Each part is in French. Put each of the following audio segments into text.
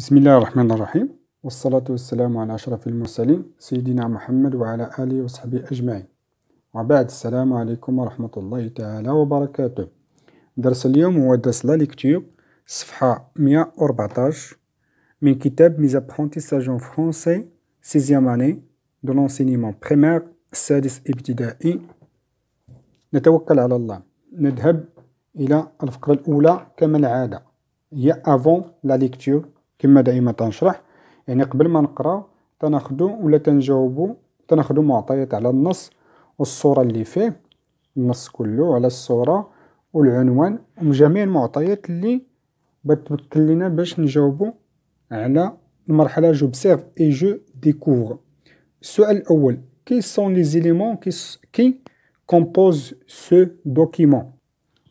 بسم الله الرحمن الرحيم والصلاة والسلام على أشرف المرسلين سيدنا محمد وعلى آله وصحبه أجمعين وبعد السلام عليكم ورحمة الله تعالى وبركاته درس اليوم هو درس لاليكتير صفحة 114 من كتاب ميزا ابرونتيساج ان فرونسي سيزيام اني دو لونسينيمون بريمير السادس ابتدائي نتوكل على الله نذهب إلى الفقرة الأولى كما العادة هي افون لا ليكتور كما دائما تنشرح يعني قبل ما نقرا تناخدو ولا تنجاوبو تناخدو معطيات على النص والصورة اللي فيه النص كله على الصورة والعنوان وجميع المعطيات اللي بتمكن لنا باش نجاوبو على المرحلة جو بسيرف اي جو ديكوفر السؤال الأول كي سون لي زيليمون كي كي كومبوز سو دوكيمون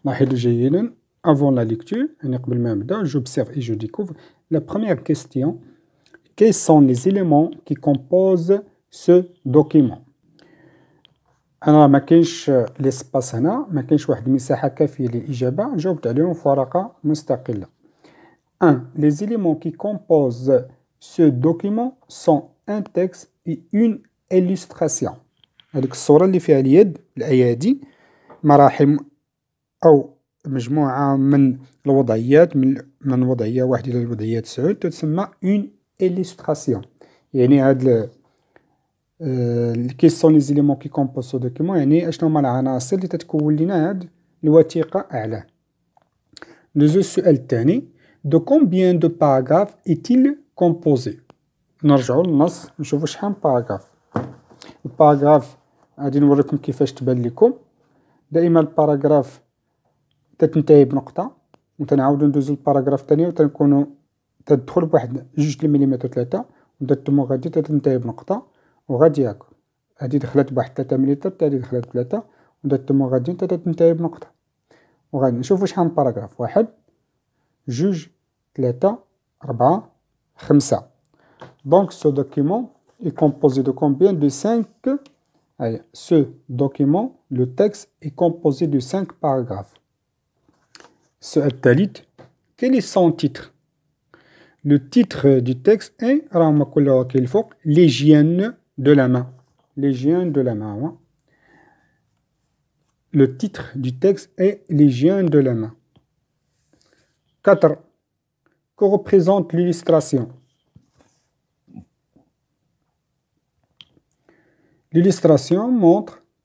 لاحظوا جيدا افون لا ليكتور يعني قبل ما نبدا جو بسيرف اي جو ديكوفر La première question, quels sont les éléments qui composent ce document? Alors, ma kinch les espaces ana, ma kinch wahed misaha kafia li ijaba, njawebt alioum fouraqa mustaqilla. Un, les éléments qui composent ce document sont un texte et une illustration. Hadik soura li fiha l'yad, l'ayadi, marahim ou مجموعة من الوضعيات من, من وضعية واحد إلى الوضعية تسعود تسمى اون إليستراسيون يعني هاد كي سون لي زيليمون كي كومبوز سو دوكيمون يعني اشنو هما العناصر اللي تتكون لينا هاد الوثيقة أعلاه ندوزو السؤال الثاني دو كومبيان دو باراغراف إتيل كومبوزي نرجعو للنص نشوفو شحال باراغراف الباراغراف غادي نوريكم كيفاش تبان لكم دائما الباراغراف تتنتهي بنقطة وتنعاود ندوزو للباراغراف الثاني وتنكونو تدخل بواحد جوج مليمتر ثلاثة وبدا التمو غادي تتنتهي بنقطة وغادي هاكا هادي دخلت بواحد ثلاثة مليمتر هادي دخلت ثلاثة وبدا غادي تتنتهي بنقطة وغادي نشوفو شحال من باراغراف واحد جوج ثلاثة أربعة خمسة دونك سو دوكيمون اي كومبوزي دو كومبيان دو سانك أي سو دوكيمون لو texte, اي كومبوزي دو سانك باراغراف ce quel est son titre Le titre du texte est L'hygiène de la main. L'hygiène de la main. Hein. Le titre du texte est L'hygiène de la main. 4. Que représente l'illustration L'illustration montre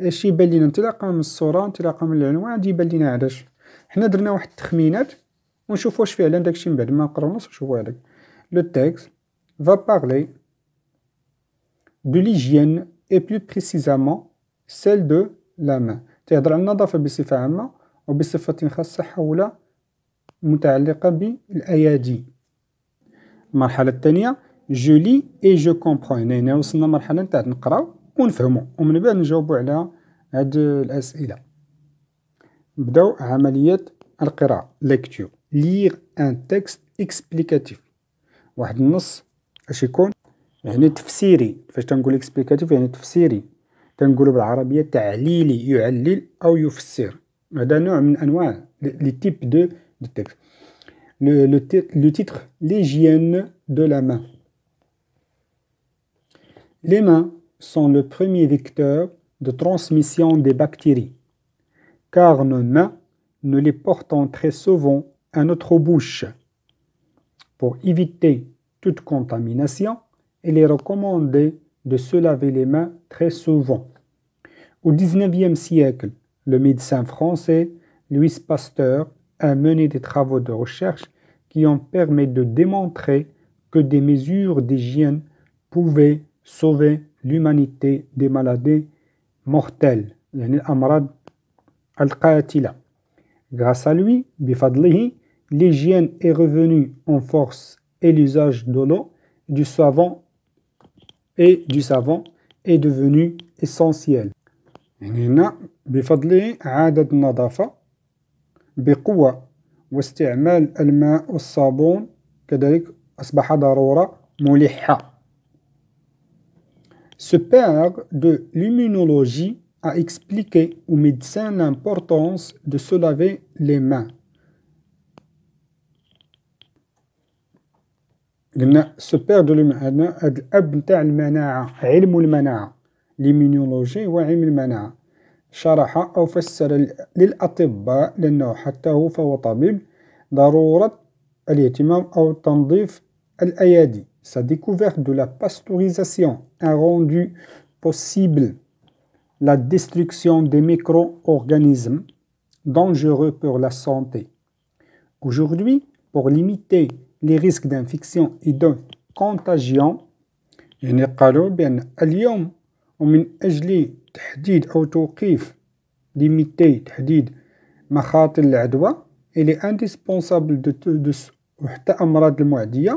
اش يبان لينا انطلاقا من الصوره انطلاقا من العنوان يبان لينا علاش حنا درنا واحد التخمينات ونشوف واش فعلا داكشي من بعد ما نقراو النص نشوفو هذاك لو تيكس va parler de l'hygiène et plus précisément celle de la main تهضر على النظافة بصفة عامة وبصفة خاصة حول متعلقة بالأيادي المرحلة الثانية جو لي اي جو كومبخون هنا وصلنا مرحلة نتاع نقراو ونفهمه ومن بعد نجاوبو على هاد الأسئلة نبداو عملية القراءة ليكتور ليغ ان تكست اكسبليكاتيف واحد النص اش يكون يعني تفسيري فاش تنقول اكسبليكاتيف يعني تفسيري تنقولو بالعربية تعليلي يعلل أو يفسر هذا نوع من أنواع لي تيب دو دو تكست لو تيتر ليجيان دو لا مان لي مان sont le premier vecteur de transmission des bactéries, car nos mains nous les portons très souvent à notre bouche. Pour éviter toute contamination, il est recommandé de se laver les mains très souvent. Au XIXe siècle, le médecin français Louis Pasteur a mené des travaux de recherche qui ont permis de démontrer que des mesures d'hygiène pouvaient sauver L'humanité des maladies mortelles. Il y al-Qa'atila. Grâce à lui, l'hygiène est revenue en force et l'usage de l'eau et du savon est devenu essentiel. Il y a de nadafa, la poids et de l'eau et du sabon, qui est une qui est une chose qui est ce père de l'immunologie a expliqué aux médecins l'importance de se laver les mains. قلنا السبير دو هذا الاب نتاع المناعه علم المناعه ليمينولوجي وعلم المناعه شرح او فسر للاطباء لانه حتى هو فهو طبيب ضروره الاهتمام او تنظيف الايادي sa découverte de la pasteurisation a rendu possible la destruction des micro-organismes dangereux pour la santé. Aujourd'hui, pour limiter les risques d'infection et de contagion, il est indispensable de, de, de la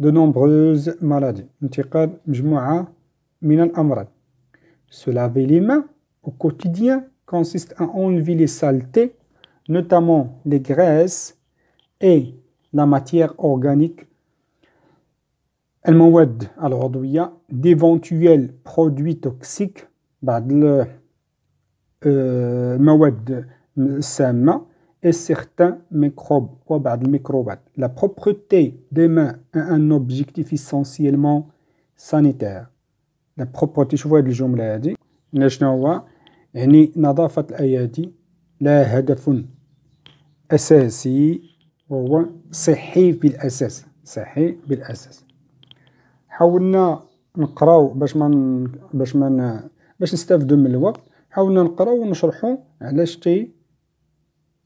de nombreuses maladies. Se laver les mains au quotidien consiste à enlever les saletés, notamment les graisses et la matière organique. y a d'éventuels produits toxiques بعض euh, euh, sa et certains microbes La propreté des mains a un objectif essentiellement sanitaire. La propreté, شوفوا هذه الجملة هذه شنو هو؟ يعني نظافة الأيادي لها هدف أساسي وهو صحي بالأساس صحي بالأساس حاولنا نقراو باش ما باش ما باش نستافدو من الوقت حاولنا نقراو ونشرحو علاش تي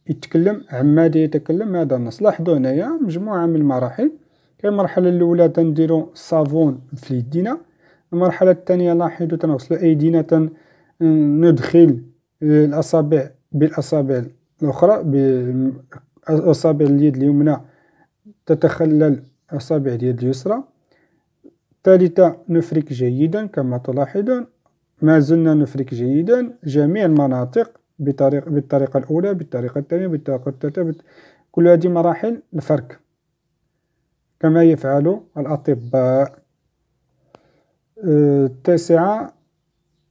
يتكلم عمادي يتكلم هذا النص لاحظوا هنايا مجموعه من المراحل كاين المرحله الاولى تنديرو الصابون في يدينا المرحله الثانيه لاحظوا تنغسلو ايدينا تن ندخل آه، الاصابع بالاصابع الاخرى بالاصابع اليد اليمنى تتخلل اصابع اليد اليسرى ثالثا نفرك جيدا كما تلاحظون ما زلنا نفرك جيدا جميع المناطق بطريق بالطريقة الأولى بالطريقة الثانية بالطريقة الثالثة بت... كل هذه مراحل الفرك كما يفعل الأطباء آه، التاسعة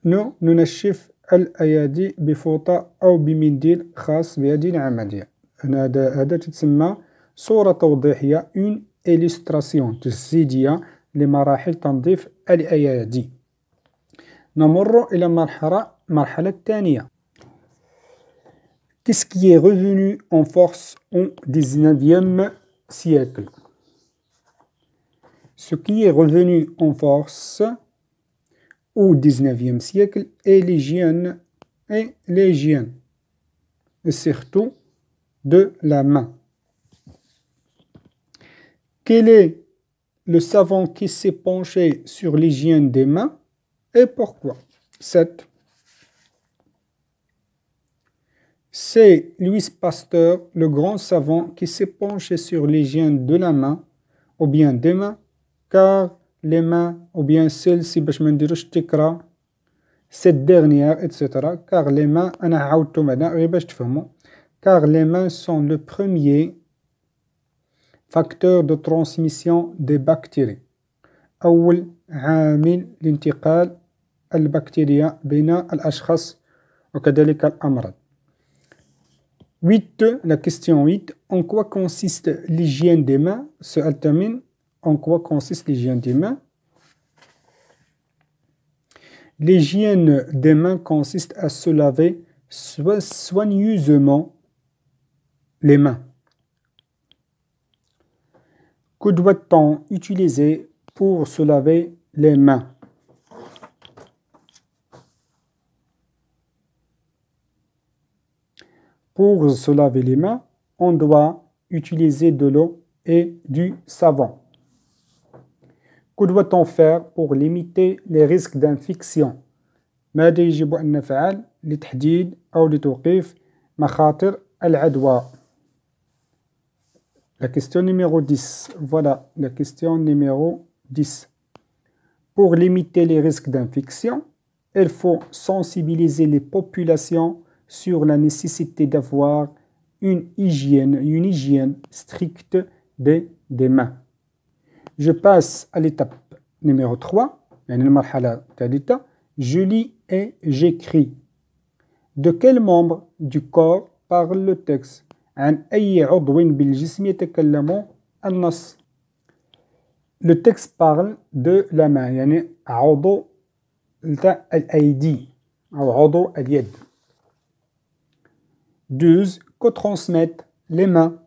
نو ننشف الأيادي بفوطة أو بمنديل خاص بهذه العملية هذا هذا تتسمى صورة توضيحية اون إليستراسيون تجسيدية لمراحل تنظيف الأيادي نمر إلى مرحلة مرحلة ثانية Qu'est-ce qui est revenu en force au 19e siècle Ce qui est revenu en force au 19e siècle est l'hygiène et l'hygiène, surtout de la main. Quel est le savant qui s'est penché sur l'hygiène des mains et pourquoi C'est Louis Pasteur, le grand savant, qui s'est penché sur l'hygiène de la main, ou bien des mains, car les mains, ou bien celles-ci, cette dernière, etc. Car les mains, car les mains sont le premier facteur de transmission des bactéries. أول عامل البكتيريا بين وكذلك 8, la question 8. En quoi consiste l'hygiène des mains Se termine. En quoi consiste l'hygiène des mains L'hygiène des mains consiste à se laver soigneusement les mains. Que doit-on utiliser pour se laver les mains Pour se laver les mains, on doit utiliser de l'eau et du savon. Que doit-on faire pour limiter les risques d'infection La question numéro 10. Voilà la question numéro 10. Pour limiter les risques d'infection, il faut sensibiliser les populations sur la nécessité d'avoir une hygiène, une hygiène stricte des, des mains. Je passe à l'étape numéro 3, je lis et j'écris. De quel membre du corps parle le texte Le texte parle de la main, deux, que transmettent les mains.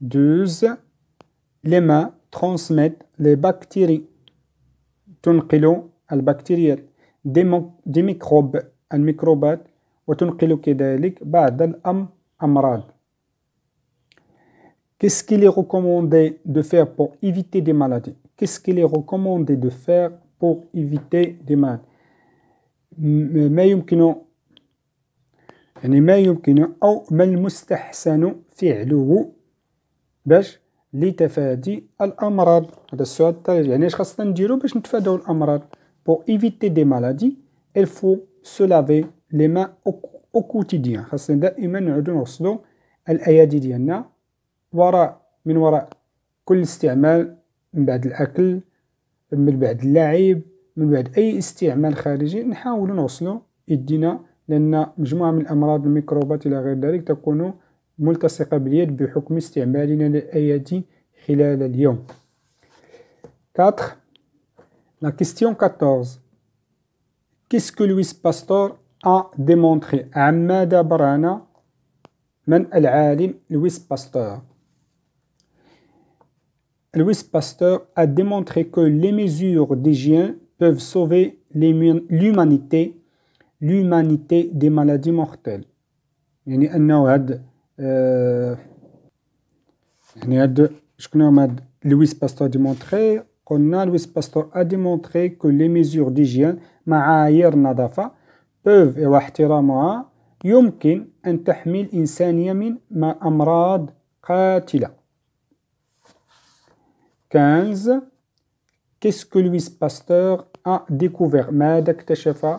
Deux, les mains transmettent les bactéries. microbes, microbes. Qu'est-ce qu'il est recommandé de faire pour éviter des maladies Qu'est-ce qu'il est recommandé de faire pour éviter des maladies يعني ما يمكن أو ما المستحسن فعله باش لتفادي الأمراض هذا السؤال الثالث يعني اش خاصنا نديرو باش نتفاداو الأمراض pour éviter des maladies il faut se laver les mains au, quotidien خاصنا دائما نعودو نغسلو الأيادي ديالنا وراء من وراء كل استعمال من بعد الأكل من بعد اللعب من بعد أي استعمال خارجي نحاولو نغسلو يدينا لأن مجموعة من الأمراض الميكروبات إلى غير ذلك تكون ملتصقة باليد بحكم استعمالنا للأيادي خلال اليوم 4 La question 14 Qu'est-ce que Louis Pasteur a démontré عماد برانا من العالم لويس باستور Louis Pasteur a démontré que les mesures d'hygiène peuvent sauver l'humanité L'humanité des maladies mortelles. Nous avons dit que Louis Pasteur a démontré que les mesures d'hygiène peuvent être élevées. Nous avons dit que nous avons 15. Qu'est-ce que Louis Pasteur a découvert Nous avons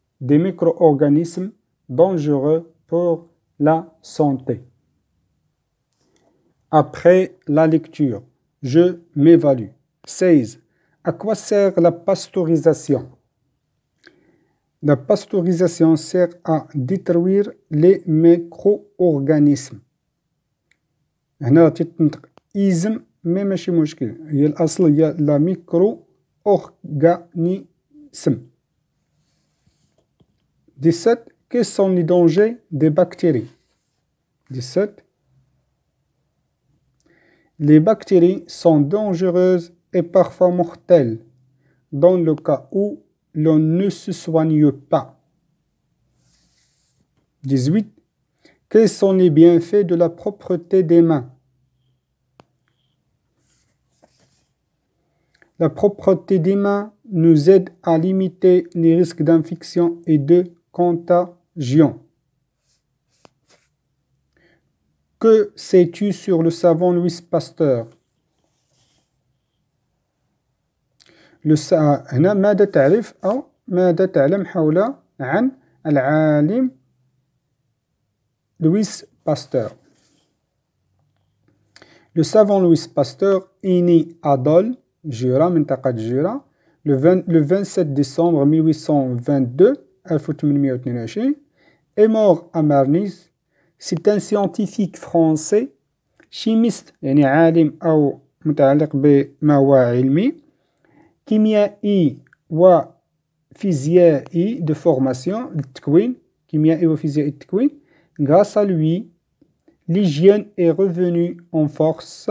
des micro-organismes dangereux pour la santé. Après la lecture, je m'évalue. 16. À quoi sert la pasteurisation La pasteurisation sert à détruire les micro-organismes. 17. Quels sont les dangers des bactéries 17. Les bactéries sont dangereuses et parfois mortelles dans le cas où l'on ne se soigne pas. 18. Quels sont les bienfaits de la propreté des mains La propreté des mains nous aide à limiter les risques d'infection et de contagion. Que sais-tu sur le savant Louis Pasteur le hein, Le savant Louis Pasteur est né à Dol, Jura, Jura, le, le 27 décembre 1822 1822 à Amarnis c'est un scientifique français chimiste يعني عالم أو متعلق بما هو علمي كيميائي physique de formation للتكوين كيميائي physique التكوين grâce à lui l'hygiène est revenue en force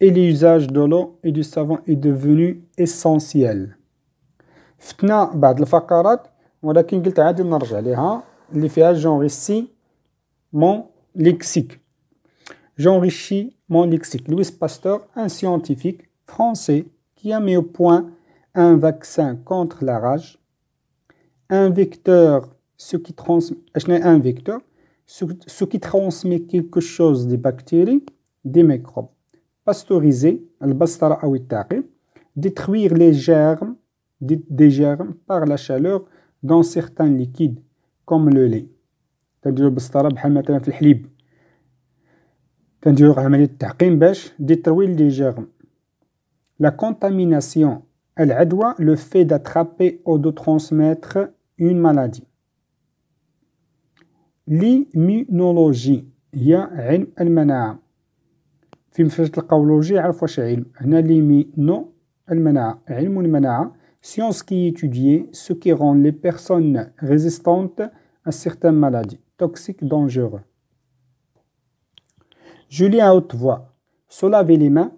et l'usage de l'eau et du savon est devenu essentiel lexique. J'enrichis mon lexique. Louis Pasteur, un scientifique français qui a mis au point un vaccin contre la rage, un vecteur, ce qui transmet, un vecteur, ce, qui transmet quelque chose des bactéries, des microbes. Pasteuriser, détruire les germes digère par la chaleur dans certains liquides comme le lait. كنديرو بالسطره بحال مثلا في الحليب كنديرو عمليه التعقيم باش détruire les germes. La contamination العدوى le fait d'attraper ou de transmettre une maladie. L'immunologie هي علم المناعه في فاش تلقاو لوجي عرف علم هنا ليمينو المناعه علم المناعه science qui étudie ce qui rend les personnes résistantes à certaines maladies toxiques dangereuses. Julien haute voix. Se laver les mains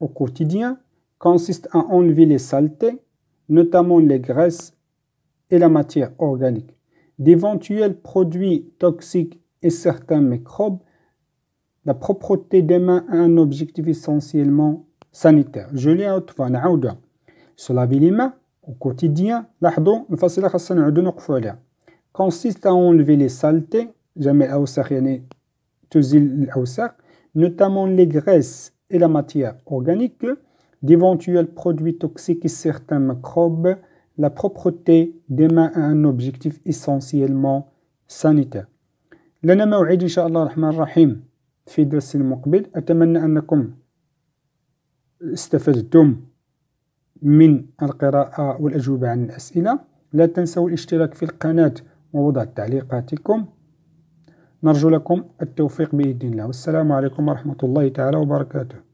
au quotidien consiste à enlever les saletés, notamment les graisses et la matière organique, d'éventuels produits toxiques et certains microbes. La propreté des mains a un objectif essentiellement sanitaire. Julien Hautevoix. haute voix. Se laver les mains au quotidien, consiste à enlever les saletés, notamment les graisses et la matière organique, d'éventuels produits toxiques et certains microbes, la propreté des mains a un objectif essentiellement sanitaire. لنا موعد إن شاء الله الرحمن الرحيم في الدرس المقبل أتمنى أنكم استفدتم من القراءة والأجوبة عن الأسئلة لا تنسوا الاشتراك في القناة ووضع تعليقاتكم نرجو لكم التوفيق بإذن الله والسلام عليكم ورحمة الله تعالى وبركاته